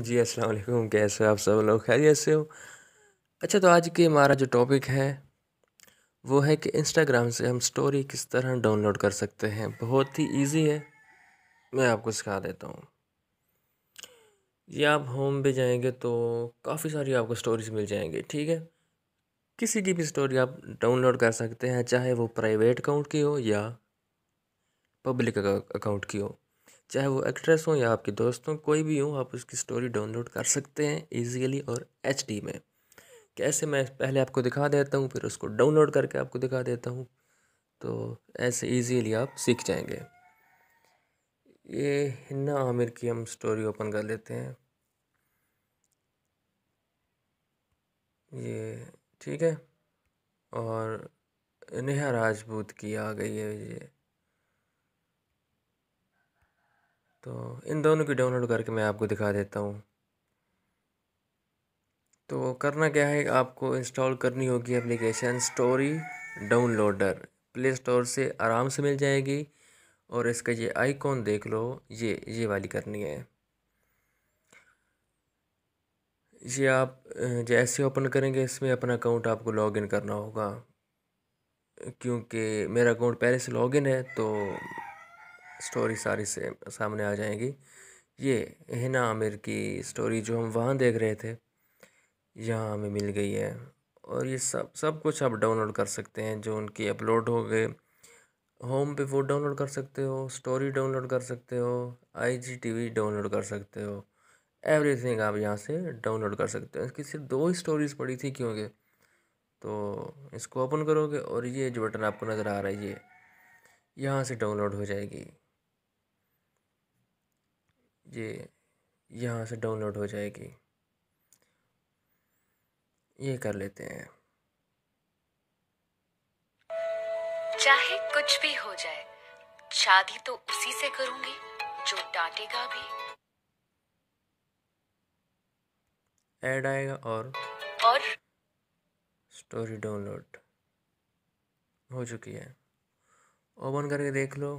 जी अस्सलाम वालेकुम कैसे आप सब लोग खैरियत से हो अच्छा तो आज की हमारा जो टॉपिक है वो है कि इंस्टाग्राम से हम स्टोरी किस तरह डाउनलोड कर सकते हैं बहुत ही इजी है मैं आपको सिखा देता हूँ ये आप होम पे जाएंगे तो काफ़ी सारी आपको स्टोरीज मिल जाएंगी ठीक है किसी की भी स्टोरी आप डाउनलोड कर सकते हैं चाहे वो प्राइवेट अकाउंट की हो या पब्लिक अकाउंट की हो चाहे वो एक्ट्रेस हो या आपके दोस्तों कोई भी हो आप उसकी स्टोरी डाउनलोड कर सकते हैं ईजीली और एच में कैसे मैं पहले आपको दिखा देता हूँ फिर उसको डाउनलोड करके आपको दिखा देता हूँ तो ऐसे ईजीली आप सीख जाएंगे ये हिन्ना आमिर की हम स्टोरी ओपन कर लेते हैं ये ठीक है और नेहा राजपूत की आ गई है ये तो इन दोनों की डाउनलोड करके मैं आपको दिखा देता हूँ तो करना क्या है आपको इंस्टॉल करनी होगी application story downloader play store से आराम से मिल जाएगी और इसका ये आइकॉन देख लो ये ये वाली करनी है ये आप जैसे ओपन करेंगे इसमें अपना अकाउंट आपको लॉगिन करना होगा क्योंकि मेरा अकाउंट पहले से लॉगिन है तो स्टोरी सारी से सामने आ जाएंगी ये हिना आमिर की स्टोरी जो हम वहाँ देख रहे थे यहाँ हमें मिल गई है और ये सब सब कुछ आप डाउनलोड कर सकते हैं जो उनकी अपलोड हो गए होम पे वो डाउनलोड कर सकते हो स्टोरी डाउनलोड कर सकते हो आईजीटीवी डाउनलोड कर सकते हो एवरीथिंग आप यहाँ से डाउनलोड कर सकते हो इसकी सिर्फ दो ही स्टोरीज पड़ी थी क्योंकि तो इसको ओपन करोगे और ये जो बटन आपको नज़र आ रहा है ये यहाँ से डाउनलोड हो जाएगी ये यहाँ से डाउनलोड हो जाएगी ये कर लेते हैं चाहे कुछ भी हो जाए शादी तो उसी से करूंगी जो डांटेगा भी ऐड आएगा और और स्टोरी डाउनलोड हो चुकी है ओपन करके देख लो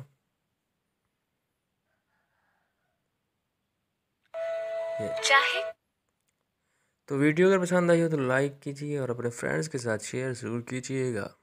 चाहे तो वीडियो अगर पसंद आई हो तो लाइक कीजिए और अपने फ्रेंड्स के साथ शेयर ज़रूर कीजिएगा